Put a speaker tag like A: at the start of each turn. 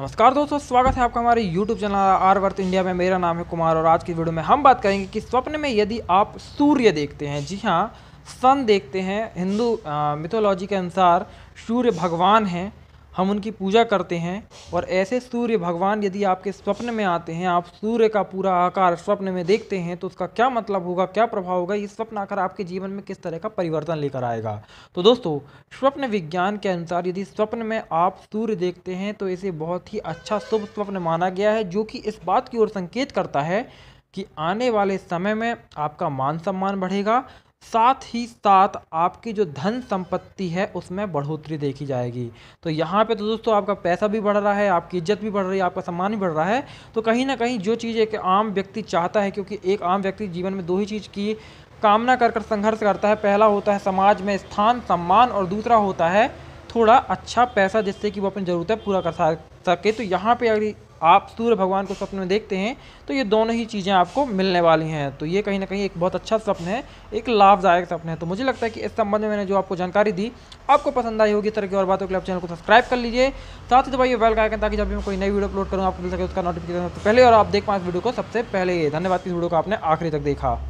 A: नमस्कार दोस्तों स्वागत है आपका हमारे YouTube channel Aryavart India में मेरा नाम है कुमार और आज की वीडियो में हम बात करेंगे कि स्वप्न में यदि आप सूर्य देखते हैं जी हाँ सन देखते हैं हिंदू मिथोलॉजी के अनुसार सूर्य भगवान हैं हम उनकी पूजा करते हैं और ऐसे सूर्य भगवान यदि आपके स्वप्न में आते हैं आप सूर्य का पूरा आकार स्वप्न में देखते हैं तो उसका क्या मतलब होगा क्या प्रभाव होगा ये स्वप्न आकार आपके जीवन में किस तरह का परिवर्तन लेकर आएगा तो दोस्तों स्वप्न विज्ञान के अनुसार यदि स्वप्न में आप सूर्य देखते हैं तो इसे बहुत ही अच्छा शुभ स्वप्न माना गया है जो कि इस बात की ओर संकेत करता है कि आने वाले समय में आपका मान सम्मान बढ़ेगा साथ ही साथ आपकी जो धन संपत्ति है उसमें बढ़ोतरी देखी जाएगी तो यहाँ पे तो दोस्तों आपका पैसा भी बढ़ रहा है आपकी इज्जत भी बढ़ रही है आपका सम्मान भी बढ़ रहा है तो कहीं ना कहीं जो चीज़ एक आम व्यक्ति चाहता है क्योंकि एक आम व्यक्ति जीवन में दो ही चीज़ की कामना कर कर संघर्ष करता है पहला होता है समाज में स्थान सम्मान और दूसरा होता है थोड़ा अच्छा पैसा जिससे कि वो अपनी ज़रूरतें पूरा कर सके तो यहाँ पे अगर आप सूर्य भगवान को स्वप्न में देखते हैं तो ये दोनों ही चीज़ें आपको मिलने वाली हैं तो ये कहीं ना कहीं एक बहुत अच्छा स्वप्न है एक लाभदायक सपना है तो मुझे लगता है कि इस संबंध में मैंने जो आपको जानकारी दी आपको पसंद आई होगी इस तरह की और बातों के लिए आप चैनल को सब्सक्राइब कर लीजिए साथ ही दबाइए तो वेल आइकन ताकि जब भी मैं कोई नई वीडियो अपलोड करूँ आपको मिल सके उसका नोटिफिकेशन सबसे पहले और आप देख पाए इस वीडियो को सबसे पहले धन्यवाद इस वीडियो को आपने आखिरी तक देखा